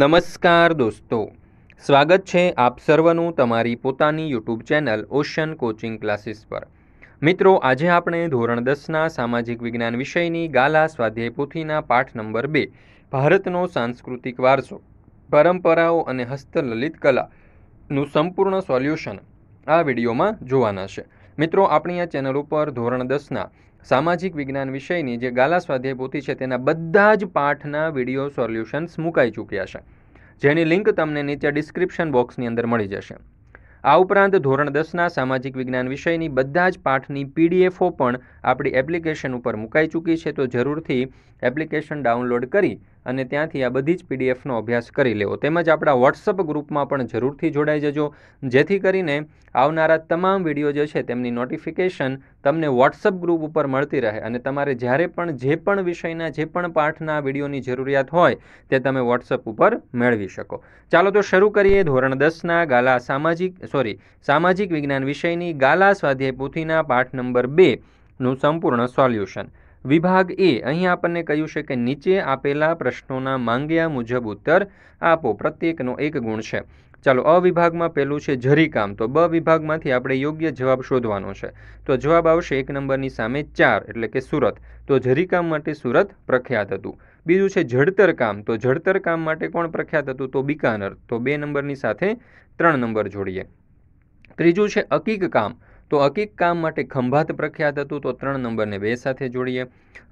નમસ્કાર દોસ્તો સ્વાગત છે આપ સર્વનું તમારી પોતાની YouTube channel Ocean coaching classes પર મિત્રો આજે આપણે ધોરણ દસના સામાજિક વિજ્ઞાન વિષયની ગાલા સ્વાધ્યાય પોથીના પાઠ નંબર બે ભારતનો સાંસ્કૃતિક વારસો પરંપરાઓ અને હસ્તલલિત કલાનું સંપૂર્ણ સોલ્યુશન આ વિડીયોમાં જોવાના છે મિત્રો આપણી આ ચેનલ ઉપર ધોરણ દસના સામાજિક વિજ્ઞાન વિષયની જે ગાલા સ્વાધ્યાય પોથી છે તેના બધા જ પાઠના વિડીયો સોલ્યુશન્સ મુકાઈ ચૂક્યા છે જેની લિંક તમને નીચે ડિસ્ક્રિપ્શન બોક્સની અંદર મળી જશે આ ઉપરાંત ધોરણ દસના સામાજિક વિજ્ઞાન વિષયની બધા જ પાઠની પીડીએફો પણ આપણી એપ્લિકેશન ઉપર મુકાઈ ચૂકી છે તો જરૂરથી એપ્લિકેશન ડાઉનલોડ કરી અને ત્યાંથી આ બધી જ પીડીએફનો અભ્યાસ કરી લેવો તેમજ આપણા વોટ્સઅપ ગ્રુપમાં પણ જરૂરથી જોડાઈ જજો જેથી કરીને આવનારા તમામ વિડીયો જે છે તેમની નોટિફિકેશન તમને વોટ્સઅપ ગ્રુપ ઉપર મળતી રહે અને તમારે જ્યારે પણ જે પણ વિષયના જે પણ પાઠના વિડીયોની જરૂરિયાત હોય તે તમે વોટ્સઅપ ઉપર મેળવી શકો ચાલો તો શરૂ કરીએ ધોરણ દસના ગાલા સામાજિક સોરી સામાજિક વિજ્ઞાન વિષયની ગાલા સ્વાધ્યાય પોથીના પાઠ નંબર બેનું સંપૂર્ણ સોલ્યુશન વિભાગ એ અહીં આપણને કહ્યું છે કે નીચે આપેલા પ્રશ્નોના માંગ્યા મુજબ ઉત્તર આપો પ્રત્યેકનો એક ગુણ છે ચાલો અ વિભાગમાં પહેલું છે જરીકામ તો બ વિભાગમાંથી આપણે યોગ્ય જવાબ શોધવાનો છે તો જવાબ આવશે એક નંબરની સામે ચાર એટલે કે સુરત તો જરીકામ માટે સુરત પ્રખ્યાત હતું બીજું છે જડતર કામ તો જડતર કામ માટે કોણ પ્રખ્યાત હતું તો બિકાનર તો બે નંબરની સાથે ત્રણ નંબર જોડીએ ત્રીજું છે અકીક કામ તો અકીક કામ માટે ખંભાત પ્રખ્યાત હતું તો ત્રણ નંબરને બે સાથે જોડીએ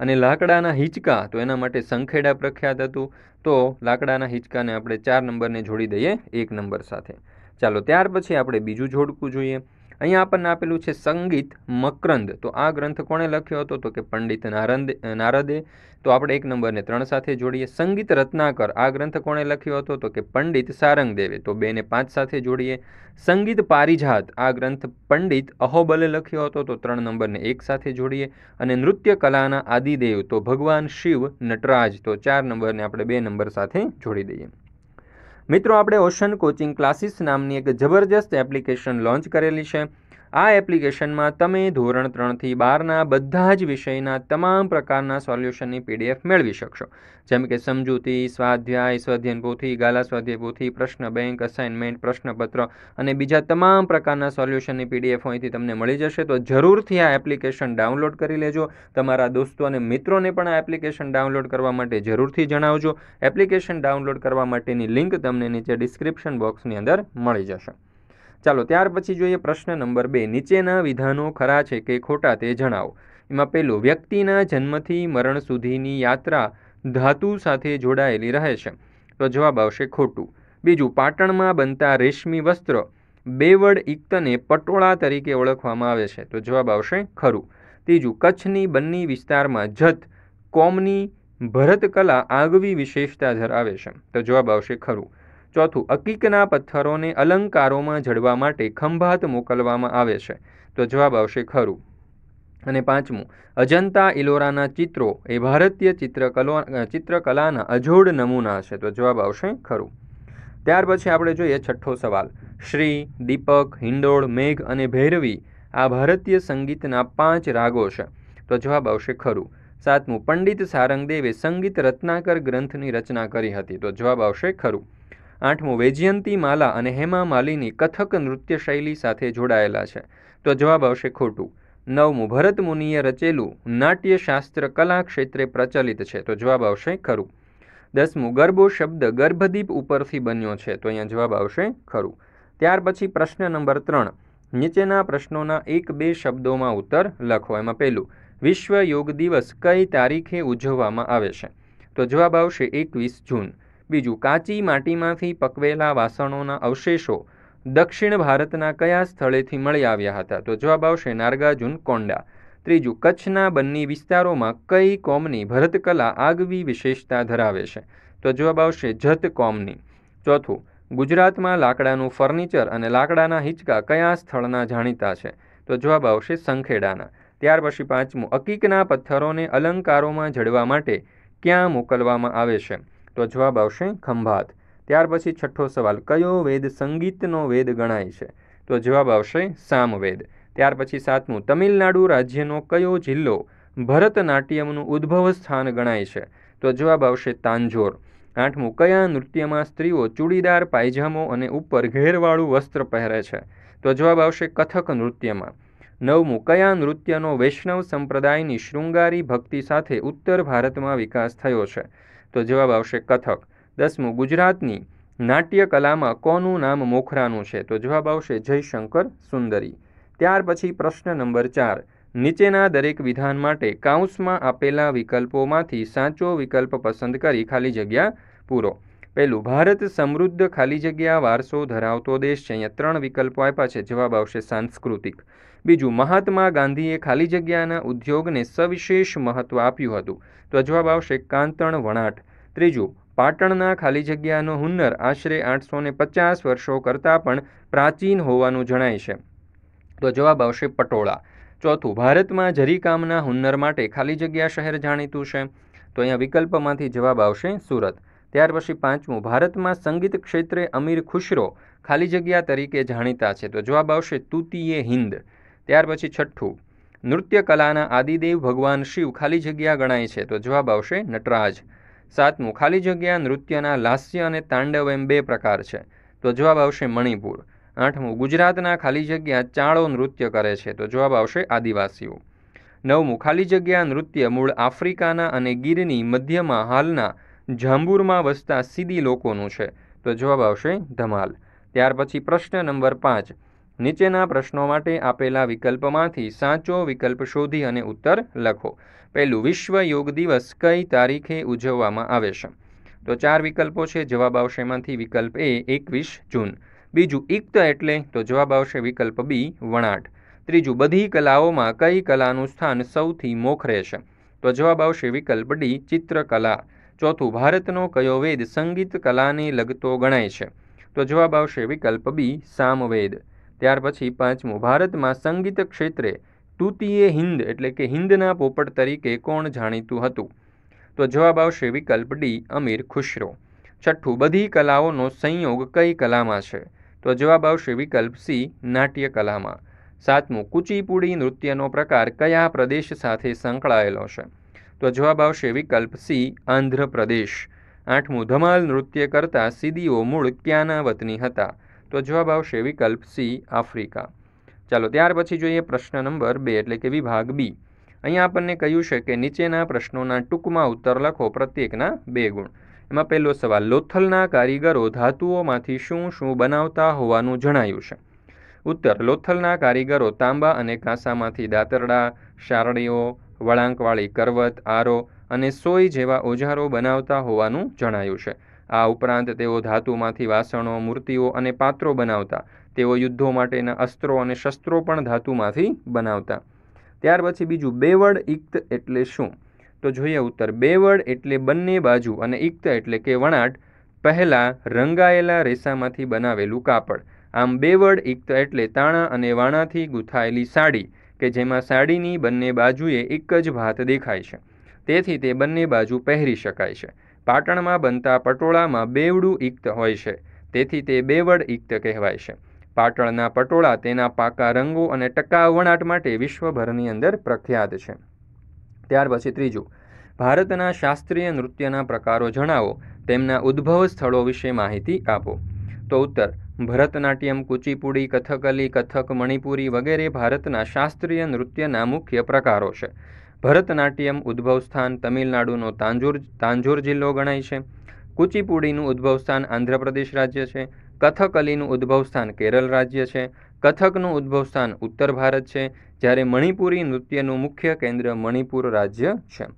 અને લાકડાના હિંચકા તો એના માટે સંખેડા પ્રખ્યાત હતું તો લાકડાના હિંચકાને આપણે ચાર નંબરને જોડી દઈએ એક નંબર સાથે ચાલો ત્યાર પછી આપણે બીજું જોડકું જોઈએ અહીંયા આપણને આપેલું છે સંગીત મકરંદ તો આ ગ્રંથ કોણે લખ્યો હતો તો કે પંડિત નારંદ નારદે તો આપણે એક નંબરને ત્રણ સાથે જોડીએ સંગીત રત્નાકર આ ગ્રંથ કોણે લખ્યો હતો તો કે પંડિત સારંગદેવે તો બેને પાંચ સાથે જોડીએ સંગીત પારિજાત આ ગ્રંથ પંડિત અહોબલે લખ્યો હતો તો ત્રણ નંબરને એક સાથે જોડીએ અને નૃત્ય કલાના આદિદેવ તો ભગવાન શિવ નટરાજ તો ચાર નંબરને આપણે બે નંબર સાથે જોડી દઈએ મિત્રો આપણે ઓશન કોચિંગ ક્લાસીસ નામની એક જબરજસ્ત એપ્લિકેશન લોન્ચ કરેલી છે આ એપ્લિકેશનમાં તમે ધોરણ ત્રણથી બારના બધા જ વિષયના તમામ પ્રકારના સોલ્યુશનની પીડીએફ મેળવી શકશો જેમ કે સમજૂતી સ્વાધ્યાય સ્વાધ્યન પોથી ગાલા સ્વાધ્યાય પોથી પ્રશ્ન બેંક અસાઇનમેન્ટ પ્રશ્નપત્ર અને બીજા તમામ પ્રકારના સોલ્યુશનની પીડીએફ અહીંથી તમને મળી જશે તો જરૂરથી આ એપ્લિકેશન ડાઉનલોડ કરી લેજો તમારા દોસ્તો અને મિત્રોને પણ આ એપ્લિકેશન ડાઉનલોડ કરવા માટે જરૂરથી જણાવજો એપ્લિકેશન ડાઉનલોડ કરવા માટેની લિંક તમને નીચે ડિસ્ક્રિપ્શન બોક્સની અંદર મળી જશે ચાલો ત્યાર પછી જોઈએ પ્રશ્ન નંબર બે નીચેના વિધાનો ખરા છે કે ખોટા તે જણાવો એમાં પહેલું વ્યક્તિના જન્મથી મરણ સુધીની યાત્રા ધાતુ સાથે જોડાયેલી રહે છે તો જવાબ આવશે ખોટું બીજું પાટણમાં બનતા રેશમી વસ્ત્ર બેવડ ઇક્તને પટોળા તરીકે ઓળખવામાં આવે છે તો જવાબ આવશે ખરું ત્રીજું કચ્છની બન્ની વિસ્તારમાં જત કોમની ભરતકલા આગવી વિશેષતા ધરાવે છે તો જવાબ આવશે ખરું ચોથું અકીકના પથ્થરોને અલંકારોમાં જડવા માટે ખંભાત મોકલવામાં આવે છે તો જવાબ આવશે ખરું અને પાંચમું અજંતા ઇલોરાના ચિત્રો એ ભારતીય ચિત્રકલો ચિત્રકલાના અજોડ નમૂના છે તો જવાબ આવશે ખરું ત્યાર પછી આપણે જોઈએ છઠ્ઠો સવાલ શ્રી દીપક હિંડોળ મેઘ અને ભૈરવી આ ભારતીય સંગીતના પાંચ રાગો છે તો જવાબ આવશે ખરું સાતમું પંડિત સારંગદેવે સંગીત રત્નાકર ગ્રંથની રચના કરી હતી તો જવાબ આવશે ખરું આઠમું વૈજયંતી માલા અને હેમા માલિની કથક નૃત્ય શૈલી સાથે જોડાયેલા છે તો જવાબ આવશે ખોટું નવમું ભરત મુનિએ રચેલું નાટ્યશાસ્ત્ર કલા ક્ષેત્રે પ્રચલિત છે તો જવાબ આવશે ખરું દસમું ગરબો શબ્દ ગર્ભદીપ ઉપરથી બન્યો છે તો અહીંયા જવાબ આવશે ખરું ત્યાર પછી પ્રશ્ન નંબર ત્રણ નીચેના પ્રશ્નોના એક બે શબ્દોમાં ઉત્તર લખો એમાં પહેલું વિશ્વ યોગ દિવસ કઈ તારીખે ઉજવવામાં આવે છે તો જવાબ આવશે એકવીસ જૂન બીજું કાચી માટીમાંથી પકવેલા વાસણોના અવશેષો દક્ષિણ ભારતના કયા સ્થળેથી મળી આવ્યા હતા તો જવાબ આવશે નાર્ગાર્જુન કોંડા ત્રીજું કચ્છના બંને વિસ્તારોમાં કઈ કોમની ભરતકલા આગવી વિશેષતા ધરાવે છે તો જવાબ આવશે જત કોમની ચોથું ગુજરાતમાં લાકડાનું ફર્નિચર અને લાકડાના હિંચકા કયા સ્થળના જાણીતા છે તો જવાબ આવશે સંખેડાના ત્યાર પછી પાંચમું અકીકના પથ્થરોને અલંકારોમાં જડવા માટે ક્યાં મોકલવામાં આવે છે તો જવાબ આવશે ખંભાત ત્યાર પછી છઠ્ઠો સવાલ કયો વેદ સંગીતનો વેદ ગણાય છે તો જવાબ આવશે સામવેદ ત્યાર પછી સાતમું તમિલનાડુ રાજ્યનો કયો જિલ્લો ભરતનાટ્યમનું ઉદ્ભવ સ્થાન ગણાય છે તો જવાબ આવશે તાંજોર આઠમું કયા નૃત્યમાં સ્ત્રીઓ ચૂડીદાર પાયજામો અને ઉપર ઘેરવાળું વસ્ત્ર પહેરે છે તો જવાબ આવશે કથક નૃત્યમાં નવમું કયા નૃત્યનો વૈષ્ણવ સંપ્રદાયની શૃંગારી ભક્તિ સાથે ઉત્તર ભારતમાં વિકાસ થયો છે તો જવાબ આવશે કથક દસમું ગુજરાતની નાટ્યકલામાં કોનું નામ મોખરાનું છે તો જવાબ આવશે જયશંકર સુંદરી ત્યાર પછી પ્રશ્ન નંબર ચાર નીચેના દરેક વિધાન માટે કાઉન્સમાં આપેલા વિકલ્પોમાંથી સાચો વિકલ્પ પસંદ કરી ખાલી જગ્યા પૂરો પહેલું ભારત સમૃદ્ધ ખાલી જગ્યા વારસો ધરાવતો દેશ છે અહીંયા ત્રણ વિકલ્પો આપ્યા છે જવાબ આવશે સાંસ્કૃતિક બીજું મહાત્મા ગાંધીએ ખાલી જગ્યાના ઉદ્યોગને સવિશેષ મહત્ત્વ આપ્યું હતું તો જવાબ આવશે કાંતણ વણાટ ત્રીજું પાટણના ખાલી જગ્યાનો હુન્નર આશરે આઠસો ને પચાસ વર્ષો કરતાં પણ પ્રાચીન હોવાનું જણાય છે તો જવાબ આવશે પટોળા ચોથું ભારતમાં જરીકામના હુન્નર માટે ખાલી જગ્યા શહેર જાણીતું છે તો અહીંયા વિકલ્પમાંથી જવાબ આવશે સુરત ત્યાર પછી પાંચમું ભારતમાં સંગીત ક્ષેત્રે અમીર ખુશરો ખાલી જગ્યા તરીકે જાણીતા છે તો જવાબ આવશે તૂતીએ હિન્દ ત્યાર પછી છઠ્ઠું નૃત્ય કલાના આદિદેવ ભગવાન શિવ ખાલી જગ્યા ગણાય છે તો જવાબ આવશે નટરાજ સાતમું ખાલી જગ્યા નૃત્યના લાસ્ય અને તાંડવ એમ બે પ્રકાર છે તો જવાબ આવશે મણિપુર આઠમું ગુજરાતના ખાલી જગ્યા ચાળો નૃત્ય કરે છે તો જવાબ આવશે આદિવાસીઓ નવમું ખાલી જગ્યા નૃત્ય મૂળ આફ્રિકાના અને ગીરની મધ્યમાં હાલના જાંબુરમાં વસતા સીધી લોકોનું છે તો જવાબ આવશે ધમાલ ત્યાર પછી પ્રશ્ન નંબર પાંચ નીચેના પ્રશ્નો માટે આપેલા વિકલ્પમાંથી સાચો વિકલ્પ શોધી અને ઉત્તર લખો પહેલું વિશ્વ યોગ દિવસ કઈ તારીખે ઉજવવામાં આવે છે તો ચાર વિકલ્પો છે જવાબ આવશે એમાંથી વિકલ્પ એ એકવીસ જૂન બીજું ઇક્ત એટલે તો જવાબ આવશે વિકલ્પ બી વણાટ ત્રીજું બધી કલાઓમાં કઈ કલાનું સ્થાન સૌથી મોખરે છે તો જવાબ આવશે વિકલ્પ ડી ચિત્રકલા ચોથું ભારતનો કયો વેદ સંગીત કલાને લગતો ગણાય છે તો જવાબ આવશે વિકલ્પ બી સામવેદ ત્યાર પછી પાંચમું ભારતમાં સંગીત ક્ષેત્રે તૂતીએ હિન્દ એટલે કે હિન્દના પોપટ તરીકે કોણ જાણીતું હતું તો જવાબ આવશે વિકલ્પ ડી અમીર ખુશરો છઠ્ઠું બધી કલાઓનો સંયોગ કઈ કલામાં છે તો જવાબ આવશે વિકલ્પ સી નાટ્ય કલામાં સાતમું કુચીપુડી નૃત્યનો પ્રકાર કયા પ્રદેશ સાથે સંકળાયેલો છે તો જવાબ આવશે વિકલ્પ સી આંધ્રપ્રદેશ આઠમું ધમાલ નૃત્ય કરતા સીદીઓ મૂળ ક્યાંના વતની હતા તો જવાબ આવશે વિકલ્પ સી આફ્રિકા ચાલો ત્યાર પછી જોઈએ પ્રશ્ન નંબર બે એટલે કે વિભાગ બી અહીંયા આપણને કહ્યું છે કે નીચેના પ્રશ્નોના ટૂંકમાં ઉત્તર લખો પ્રત્યેકના બે ગુણ એમાં પહેલો સવાલ લોથલના કારીગરો ધાતુઓમાંથી શું શું બનાવતા હોવાનું જણાયું છે ઉત્તર લોથલના કારીગરો તાંબા અને કાંસામાંથી દાતરડા શારડીઓ વળાંકવાળી કરવત આરો અને સોય જેવા ઓજારો બનાવતા હોવાનું જણાયું છે આ ઉપરાંત તેઓ ધાતુમાંથી વાસણો મૂર્તિઓ અને પાત્રો બનાવતા તેઓ યુદ્ધો માટેના અસ્ત્રો અને શસ્ત્રો પણ ધાતુમાંથી બનાવતા ત્યાર પછી બીજું બેવડ ઇક્ત એટલે શું તો જોઈએ ઉત્તર બેવડ એટલે બંને બાજુ અને ઇક્ત એટલે કે વણાટ પહેલાં રંગાયેલા રેસામાંથી બનાવેલું કાપડ આમ બેવડ ઇક્ત એટલે તાણા અને વાણાથી ગૂંથાયેલી સાડી કે જેમાં સાડીની બંને બાજુએ એક જ ભાત દેખાય છે તેથી તે બંને બાજુ પહેરી શકાય છે પાટણમાં બનતા પટોળામાં બેવડું ઇક્ત હોય છે તેથી તે બેવડ ઇક્ત કહેવાય છે પાટણના પટોળા તેના પાકા રંગો અને ટકાઉ વણાટ માટે વિશ્વભરની અંદર પ્રખ્યાત છે ત્યાર પછી ત્રીજું ભારતના શાસ્ત્રીય નૃત્યના પ્રકારો જણાવો તેમના ઉદ્ભવ સ્થળો વિશે માહિતી આપો તો ઉત્તર ભરતનાટ્યમ કુચીપુડી કથકલી કથક મણિપુરી વગેરે ભારતના શાસ્ત્રીય નૃત્યના મુખ્ય પ્રકારો છે ભરતનાટ્યમ ઉદ્ભવસ્થાન તમિલનાડુનો તાંજોર તાંજોર જિલ્લો ગણાય છે કુચીપુડીનું ઉદ્ભવસ્થાન આંધ્રપ્રદેશ રાજ્ય છે કથકલીનું ઉદ્ભવસ્થાન કેરળ રાજ્ય છે કથકનું ઉદ્ભવસ્થાન ઉત્તર ભારત છે જ્યારે મણિપુરી નૃત્યનું મુખ્ય કેન્દ્ર મણિપુર રાજ્ય છે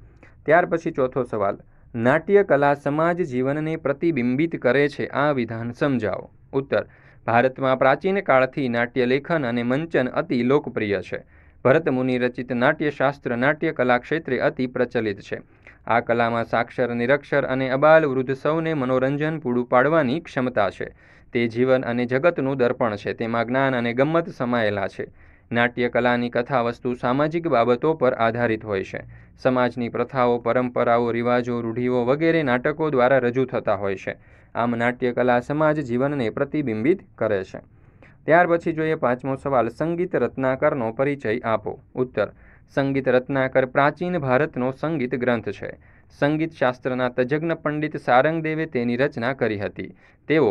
ત્યાર પછી ચોથો સવાલ નાટ્ય કલા સમાજ જીવનને પ્રતિબિંબિત કરે છે આ વિધાન સમજાવો ઉત્તર ભારતમાં પ્રાચીન કાળથી નાટ્ય લેખન અને મંચન અતિ લોકપ્રિય છે ભરતમુનિ રચિત નાટ્યશાસ્ત્ર નાટ્ય કલા ક્ષેત્રે અતિ પ્રચલિત છે આ કલામાં સાક્ષર નિરક્ષર અને અબાલ વૃદ્ધ સૌને મનોરંજન પૂરું પાડવાની ક્ષમતા છે તે જીવન અને જગતનું દર્પણ છે તેમાં જ્ઞાન અને ગમ્મત સમાયેલા છે નાટ્ય કલાની કથા વસ્તુ સામાજિક બાબતો પર આધારિત હોય છે સમાજની પ્રથાઓ પરંપરાઓ રિવાજો રૂઢિઓ વગેરે નાટકો દ્વારા રજૂ થતા હોય છે આમ નાટ્યકલા સમાજ જીવનને પ્રતિબિંબિત કરે છે ત્યાર પછી જોઈએ પાંચમો સવાલ સંગીત રત્નાકરનો પરિચય આપો ઉત્તર સંગીત રત્નાકર પ્રાચીન ભારતનો સંગીત ગ્રંથ છે સંગીત શાસ્ત્રના તજજ્ઞ પંડિત સારંગદેવે તેની રચના કરી હતી તેઓ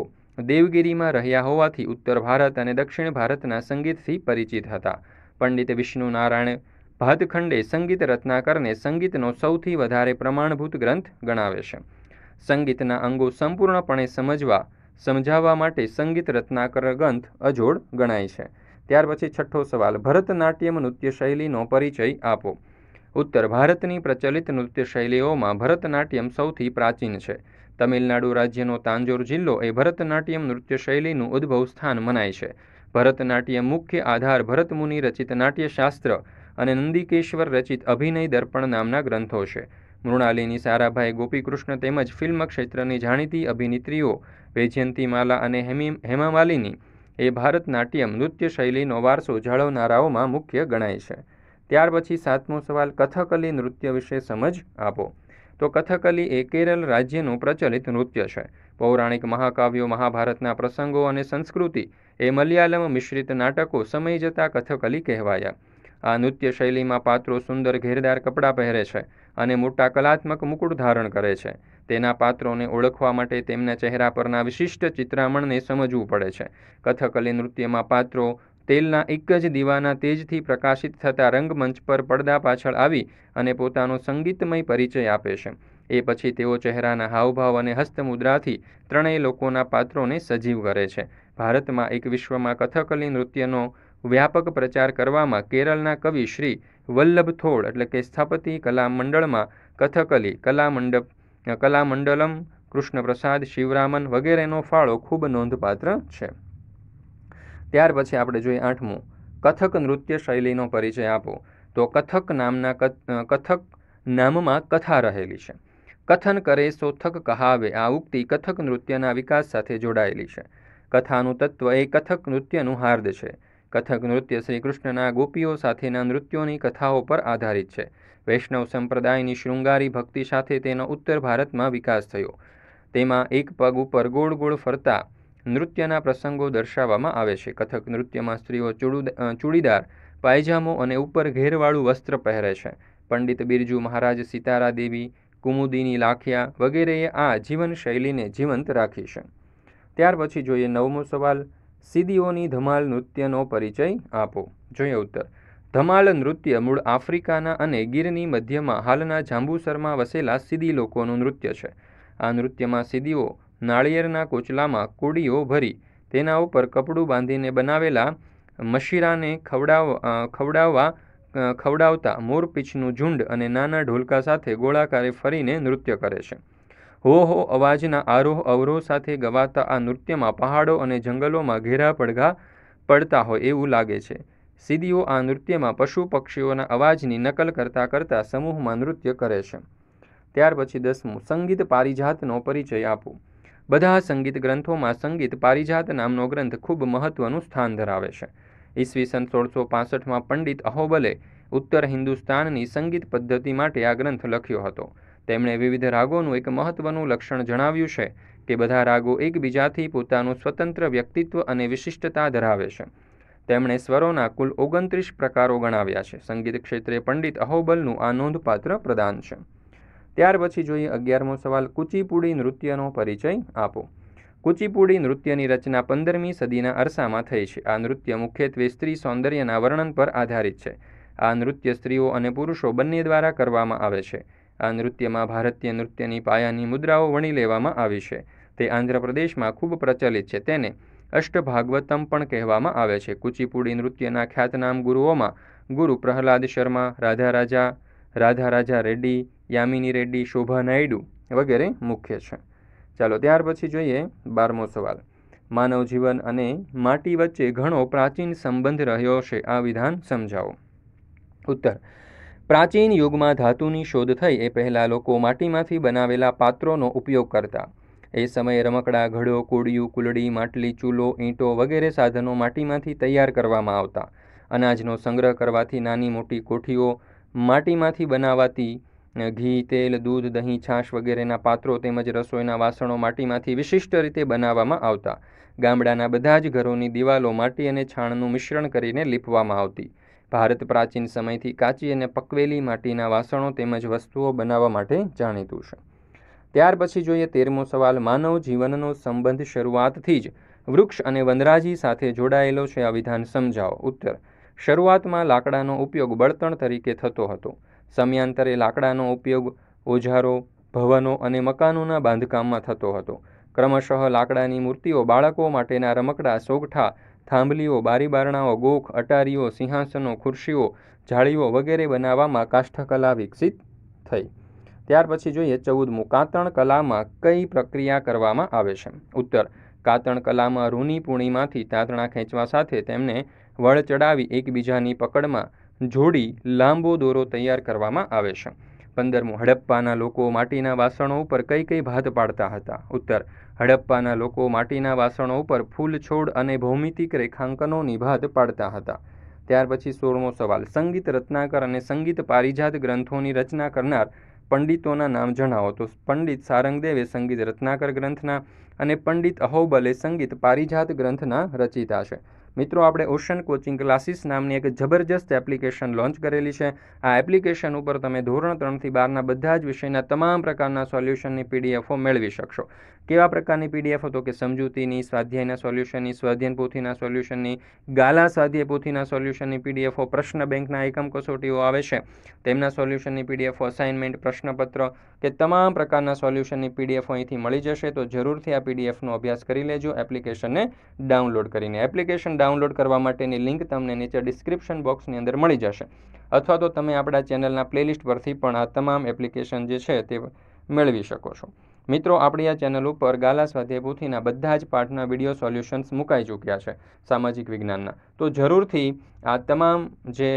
દેવગીરીમાં રહ્યા હોવાથી ઉત્તર ભારત અને દક્ષિણ ભારતના સંગીતથી પરિચિત હતા પંડિત વિષ્ણુનારાયણ ભાતખંડે સંગીત રત્નાકરને સંગીતનો સૌથી વધારે પ્રમાણભૂત ગ્રંથ ગણાવે છે સંગીતના અંગો સંપૂર્ણપણે સમજવા સમજાવવા માટે સંગીત રત્નાકર ગ્રંથ અજોડ ગણાય છે ત્યાર પછી છઠ્ઠો સવાલ ભરતનાટ્યમ નૃત્ય શૈલીનો પરિચય આપો ઉત્તર ભારતની પ્રચલિત નૃત્ય શૈલીઓમાં ભરતનાટ્યમ સૌથી પ્રાચીન છે તમિલનાડુ રાજ્યનો તાંજોર જિલ્લો એ ભરતનાટ્યમ નૃત્ય શૈલીનું ઉદ્ભવ સ્થાન મનાય છે ભરતનાટ્યમ મુખ્ય આધાર ભરતમુનિ રચિત નાટ્યશાસ્ત્ર અને નંદિકેશ્વર રચિત અભિનય દર્પણ નામના ગ્રંથો છે મૃણાલિની સારાભાઈ ગોપીકૃષ્ણ તેમજ ફિલ્મ ક્ષેત્રની જાણીતી અભિનેત્રીઓ વૈજયંતીમાલા અને હેમી માલિની એ ભારતનાટ્યમ નૃત્ય શૈલીનો વારસો જાળવનારાઓમાં મુખ્ય ગણાય છે ત્યાર પછી સાતમો સવાલ કથકલી નૃત્ય વિશે સમજ આપો તો કથકલી એ કેરળ રાજ્યનું પ્રચલિત નૃત્ય છે પૌરાણિક મહાકાવ્યો મહાભારતના પ્રસંગો અને સંસ્કૃતિ એ મલયાલમ મિશ્રિત નાટકો સમય જતાં કથકલી કહેવાયા આ નૃત્ય શૈલીમાં પાત્રો સુંદર ઘેરદાર કપડાં પહેરે છે અને મોટા કલાત્મક મુકુટ ધારણ કરે છે તેના પાત્રોને ઓળખવા માટે તેમના ચહેરા પરના વિશિષ્ટ ચિત્રામણને સમજવું પડે છે કથકલી નૃત્યમાં પાત્રો તેલના એક જ દીવાના તેજથી પ્રકાશિત થતા રંગમંચ પર પડદા પાછળ આવી અને પોતાનો સંગીતમય પરિચય આપે છે એ પછી તેઓ ચહેરાના હાવભાવ અને હસ્તમુદ્રાથી ત્રણેય લોકોના પાત્રોને સજીવ કરે છે ભારતમાં એક વિશ્વમાં કથકલી નૃત્યનો વ્યાપક પ્રચાર કરવામાં કેરળના કવિ શ્રી વલ્લભ થોળ એટલે કે સ્થાપતિ કલામંડળમાં કથકલી કલામંડપ કલામંડલમ કૃષ્ણપ્રસાદ શિવરામન વગેરેનો ફાળો ખૂબ નોંધપાત્ર છે ત્યાર પછી આપણે જોઈએ આઠમું કથક નૃત્ય શૈલીનો પરિચય આપો તો કથક નામના કથક નામમાં કથા રહેલી છે કથન કરે સોથક કહાવે આ ઉક્તિ કથક નૃત્યના વિકાસ સાથે જોડાયેલી છે કથાનું તત્વ એ કથક નૃત્યનું હાર્દ છે કથક નૃત્ય શ્રી કૃષ્ણના ગોપીઓ સાથેના નૃત્યોની કથાઓ પર આધારિત છે વૈષ્ણવ સંપ્રદાયની શૃંગારી ભક્તિ સાથે તેનો ઉત્તર ભારતમાં વિકાસ થયો તેમાં એક પગ ઉપર ગોળ ગોળ ફરતા નૃત્યના પ્રસંગો દર્શાવવામાં આવે છે કથક નૃત્યમાં સ્ત્રીઓ ચૂડીદાર પાયજામો અને ઉપર ઘેરવાળું વસ્ત્ર પહેરે છે પંડિત બિરજુ મહારાજ સિતારા દેવી કુમુદીની લાખિયા વગેરેએ આ જીવનશૈલીને જીવંત રાખી છે ત્યાર પછી જોઈએ નવમો સવાલ સીદીઓની ધમાલ નૃત્યનો પરિચય આપો જોઈએ ઉત્તર ધમાલ નૃત્ય મૂળ આફ્રિકાના અને ગીરની મધ્યમાં હાલના જાંબુસરમાં વસેલા સીદી લોકોનું નૃત્ય છે આ નૃત્યમાં સીદીઓ નાળિયેરના કોચલામાં કુડીઓ ભરી તેના ઉપર કપડું બાંધીને બનાવેલા મશીરાને ખવડાવ ખવડાવવા ખવડાવતા મોરપીંછનું ઝુંડ અને નાના ઢોલકા સાથે ગોળાકારે ફરીને નૃત્ય કરે છે હો હો અવાજના આરોહ અવરોહ સાથે ગવાતા આ નૃત્યમાં પહાડો અને જંગલોમાં ઘેરા પડઘા પડતા હોય એવું લાગે છે સીડીઓ આ નૃત્યમાં પશુ પક્ષીઓના અવાજની નકલ કરતાં કરતાં સમૂહમાં નૃત્ય કરે છે ત્યાર પછી દસમું સંગીત પારિજાતનો પરિચય આપો બધા સંગીત ગ્રંથોમાં સંગીત પારિજાત નામનો ગ્રંથ ખૂબ મહત્વનું સ્થાન ધરાવે છે ઈસવીસન સોળસો પાસઠમાં પંડિત અહોબલે ઉત્તર હિન્દુસ્તાનની સંગીત પદ્ધતિ માટે આ ગ્રંથ લખ્યો હતો તેમણે વિવિધ રાગોનું એક મહત્વનું લક્ષણ જણાવ્યું છે કે બધા રાગો એકબીજાથી પોતાનું સ્વતંત્ર વ્યક્તિત્વ અને વિશિષ્ટતા ધરાવે છે તેમણે સ્વરોના કુલ ઓગણત્રીસ પ્રકારો ગણાવ્યા છે સંગીત ક્ષેત્રે પંડિત અહોબલનું આ નોંધપાત્ર પ્રદાન છે ત્યાર પછી જોઈએ અગિયારમો સવાલ કુચીપુડી નૃત્યનો પરિચય આપો કુચીપુડી નૃત્યની રચના પંદરમી સદીના અરસામાં થઈ છે આ નૃત્ય મુખ્યત્વે સ્ત્રી સૌંદર્યના વર્ણન પર આધારિત છે આ નૃત્ય સ્ત્રીઓ અને પુરુષો બંને દ્વારા કરવામાં આવે છે આ નૃત્યમાં ભારતીય નૃત્યની પાયાની મુદ્રાઓ વણી લેવામાં આવી છે તે આંધ્રપ્રદેશમાં ખૂબ પ્રચલિત છે તેને અષ્ટભાગવતમ પણ કહેવામાં આવે છે કુચીપુડી નૃત્યના ખ્યાતનામ ગુરુઓમાં ગુરુ પ્રહલાદ શર્મા રાધારાજા રાજા રેડ્ડી યામિની રેડ્ડી શોભા નાયડુ વગેરે મુખ્ય છે ચાલો ત્યાર પછી જોઈએ બારમો સવાલ માનવ જીવન અને માટી વચ્ચે ઘણો પ્રાચીન સંબંધ રહ્યો છે આ વિધાન સમજાવો ઉત્તર પ્રાચીન યુગમાં ધાતુની શોધ થઈ એ પહેલાં લોકો માટીમાંથી બનાવેલા પાત્રોનો ઉપયોગ કરતા એ સમયે રમકડા ઘડો કોડિયું કુલડી માટલી ચૂલો ઈંટો વગેરે સાધનો માટીમાંથી તૈયાર કરવામાં આવતા અનાજનો સંગ્રહ કરવાથી નાની મોટી કોઠીઓ માટીમાંથી બનાવાતી ઘી તેલ દૂધ દહીં છાશ વગેરેના પાત્રો તેમજ રસોઈના વાસણો માટીમાંથી વિશિષ્ટ રીતે બનાવવામાં આવતા ગામડાના બધા જ ઘરોની દિવાલો માટી અને છાણનું મિશ્રણ કરીને લીપવામાં આવતી ભારત પ્રાચીન સમયથી કાચી અને પકવેલી માટીના વાસણો તેમજ વસ્તુઓ બનાવવા માટે જાણીતું છે ત્યાર પછી જોઈએ તેરમો સવાલ માનવ જીવનનો સંબંધ શરૂઆતથી જ વૃક્ષ અને વનરાજી સાથે જોડાયેલો છે આ વિધાન સમજાવો ઉત્તર શરૂઆતમાં લાકડાનો ઉપયોગ બળતણ તરીકે થતો હતો સમયાંતરે લાકડાનો ઉપયોગ ઓજારો ભવનો અને મકાનોના બાંધકામમાં થતો હતો ક્રમશઃ લાકડાની મૂર્તિઓ બાળકો માટેના રમકડા સોગઠા થાંભલીઓ બારીબારણાઓ ગોખ અટારીઓ સિંહાસનો ખુરશીઓ જાળીઓ વગેરે બનાવવામાં કાષ્ઠકલા વિકસિત થઈ ત્યાર પછી જોઈએ ચૌદમું કાતણ કલામાં કઈ પ્રક્રિયા કરવામાં આવે છે ઉત્તર કાતણ કલામાં રૂની પૂણીમાંથી તાંતણા ખેંચવા સાથે તેમને વળ ચડાવી એકબીજાની પકડમાં જોડી લાંબો દોરો તૈયાર કરવામાં આવે છે પંદરમું હડપ્પાના લોકો માટીના વાસણો ઉપર કઈ કઈ ભાત પાડતા હતા ઉત્તર હડપ્પાના લોકો માટીના વાસણો ઉપર ફૂલ છોડ અને ભૌમિતિક રેખાંકનોની ભાત પાડતા હતા ત્યાર પછી સોળમો સવાલ સંગીત રત્નાકર અને સંગીત પારિજાત ગ્રંથોની રચના કરનાર પંડિતોના નામ જણાવો તો પંડિત સારંગદેવે સંગીત રત્નાકર ગ્રંથના અને પંડિત અહોબલે સંગીત પારિજાત ગ્રંથના રચિતા છે મિત્રો આપણે ઓશન કોચિંગ ક્લાસીસ નામની એક જબરજસ્ત એપ્લિકેશન લોન્ચ કરેલી છે આ એપ્લિકેશન ઉપર તમે ધોરણ ત્રણથી બારના બધા જ વિષયના તમામ પ્રકારના સોલ્યુશનની પીડીએફો મેળવી શકશો કેવા પ્રકારની પીડીએફો તો કે સમજૂતીની સ્વાધ્યાયના સોલ્યુશનની સ્વાધ્યાયન પોથીના સોલ્યુશનની ગાલા સ્વાધ્યાય પોથીના સોલ્યુશનની પીડીએફો પ્રશ્ન બેંકના એકમ કસોટીઓ આવે છે તેમના સોલ્યુશનની પીડીએફો અસાઇનમેન્ટ પ્રશ્નપત્ર કે તમામ પ્રકારના સોલ્યુશનની પીડીએફો અહીંથી મળી જશે તો જરૂરથી આ પીડીએફનો અભ્યાસ કરી લેજો એપ્લિકેશનને ડાઉનલોડ કરીને એપ્લિકેશન ડાઉનલોડ કરવા માટેની લિંક તમને નીચે ડિસ્ક્રિપ્શન બોક્સની અંદર મળી જશે અથવા તો તમે આપણા ચેનલના પ્લેલિસ્ટ પરથી પણ આ તમામ એપ્લિકેશન જે છે તે મેળવી શકો છો મિત્રો આપણી આ ચેનલ ઉપર ગાલા સ્વાધ્યાય બધા જ પાઠના વિડીયો સોલ્યુશન્સ મુકાઈ ચૂક્યા છે સામાજિક વિજ્ઞાનના તો જરૂરથી આ તમામ જે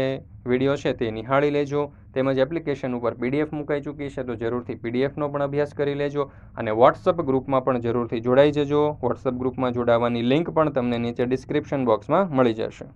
વિડીયો છે તે નિહાળી લેજો તેમજ એપ્લિકેશન ઉપર પીડીએફ મુકાઈ ચૂકી છે તો જરૂરથી પીડીએફનો પણ અભ્યાસ કરી લેજો અને વોટ્સઅપ ગ્રુપમાં પણ જરૂરથી જોડાઈ જજો વોટ્સઅપ ગ્રુપમાં જોડાવાની લિંક પણ તમને નીચે ડિસ્ક્રિપ્શન બોક્સમાં મળી જશે